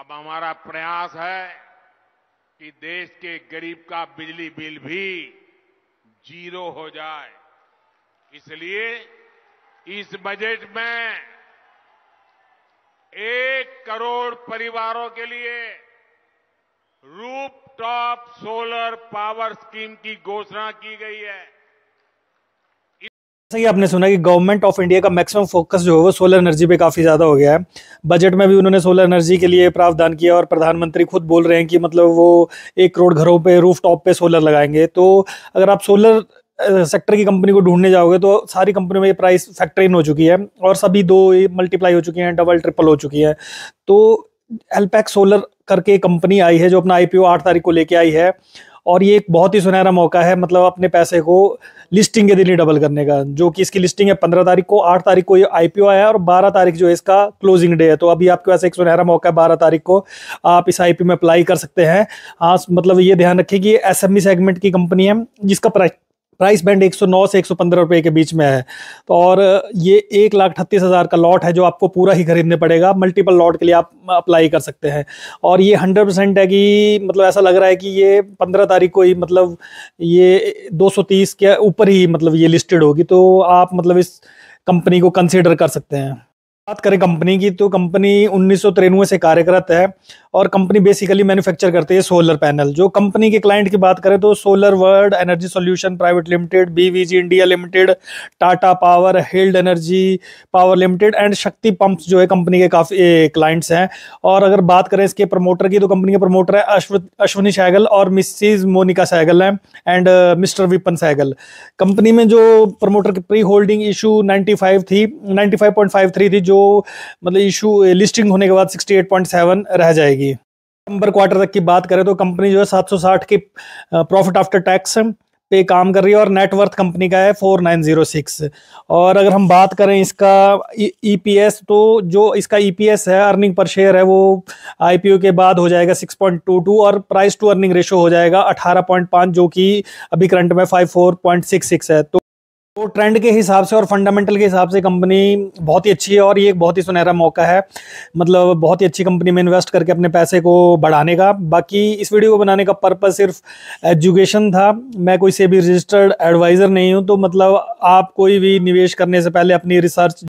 अब हमारा प्रयास है कि देश के गरीब का बिजली बिल भी जीरो हो जाए इसलिए इस बजट में एक करोड़ परिवारों के लिए रूप टॉप सोलर पावर स्कीम की घोषणा की गई है जैसा कि आपने सुना कि गवर्नमेंट ऑफ इंडिया का मैक्सिमम फोकस जो है वो सोलर एनर्जी पे काफ़ी ज़्यादा हो गया है बजट में भी उन्होंने सोलर एनर्जी के लिए प्रावधान किया और प्रधानमंत्री खुद बोल रहे हैं कि मतलब वो एक करोड़ घरों पे रूफ टॉप पे सोलर लगाएंगे तो अगर आप सोलर सेक्टर की कंपनी को ढूंढने जाओगे तो सारी कंपनी में ये प्राइस फैक्टर इन हो चुकी है और सभी दो मल्टीप्लाई हो चुकी हैं डबल ट्रिपल हो चुकी है तो एलपैक सोलर करके कंपनी आई है जो अपना आईपीओ 8 तारीख को लेके आई है और ये एक बहुत ही सुनहरा मौका है मतलब अपने पैसे को लिस्टिंग के दिन ही डबल करने का जो कि इसकी लिस्टिंग है पंद्रह तारीख को आठ तारीख को ये आईपीओ आया है और बारह तारीख जो है इसका क्लोजिंग डे है तो अभी आपके पास एक सुनहरा मौका है बारह तारीख को आप इस आईपीओ में अप्लाई कर सकते हैं हाँ मतलब ये ध्यान रखें कि ये एस सेगमेंट e की कंपनी है जिसका प्राइस बैंड 109 से 115 रुपए के बीच में है तो और ये एक लाख अठतीस हज़ार का लॉट है जो आपको पूरा ही खरीदने पड़ेगा मल्टीपल लॉट के लिए आप अप्लाई कर सकते हैं और ये 100 परसेंट है कि मतलब ऐसा लग रहा है कि ये 15 तारीख को ही मतलब ये 230 के ऊपर ही मतलब ये लिस्टेड होगी तो आप मतलब इस कंपनी को कंसिडर कर सकते हैं बात करें कंपनी की तो कंपनी उन्नीस से कार्यरत है और कंपनी बेसिकली मैन्युफैक्चर करती है सोलर पैनल जो कंपनी के क्लाइंट की बात करें तो solar world energy solution private limited BVG India limited Tata power हिल्ड energy power limited and Shakti pumps जो है कंपनी के काफ़ी क्लाइंट्स हैं और अगर बात करें इसके प्रमोटर की तो कंपनी के प्रमोटर है अश्विनी अश्वनी सहगल और मिसिज मोनिका सहगल हैं and Mr Vipin Sehgal company में जो प्रमोटर की प्री होल्डिंग इशू नाइन्टी थी नाइन्टी थी जो जो मतलब इशू लिस्टिंग होने के बाद 68.7 रह जाएगी नंबर क्वार्टर तक की बात करें तो कंपनी जो है 760 के प्रॉफिट आफ्टर टैक्स पे काम कर रही है और नेटवर्थ कंपनी का है 4906 और अगर हम बात करें इसका ईपीएस e तो जो इसका ईपीएस e है अर्निंग पर शेयर है वो आईपीओ के बाद हो जाएगा 6.22 और प्राइस टू अर्निंग रेशो हो जाएगा 18.5 जो कि अभी करंट में 54.66 है तो तो ट्रेंड के हिसाब से और फंडामेंटल के हिसाब से कंपनी बहुत ही अच्छी है और ये एक बहुत ही सुनहरा मौका है मतलब बहुत ही अच्छी कंपनी में इन्वेस्ट करके अपने पैसे को बढ़ाने का बाकी इस वीडियो को बनाने का पर्पज़ सिर्फ एजुकेशन था मैं कोई से भी रजिस्टर्ड एडवाइज़र नहीं हूँ तो मतलब आप कोई भी निवेश करने से पहले अपनी रिसर्च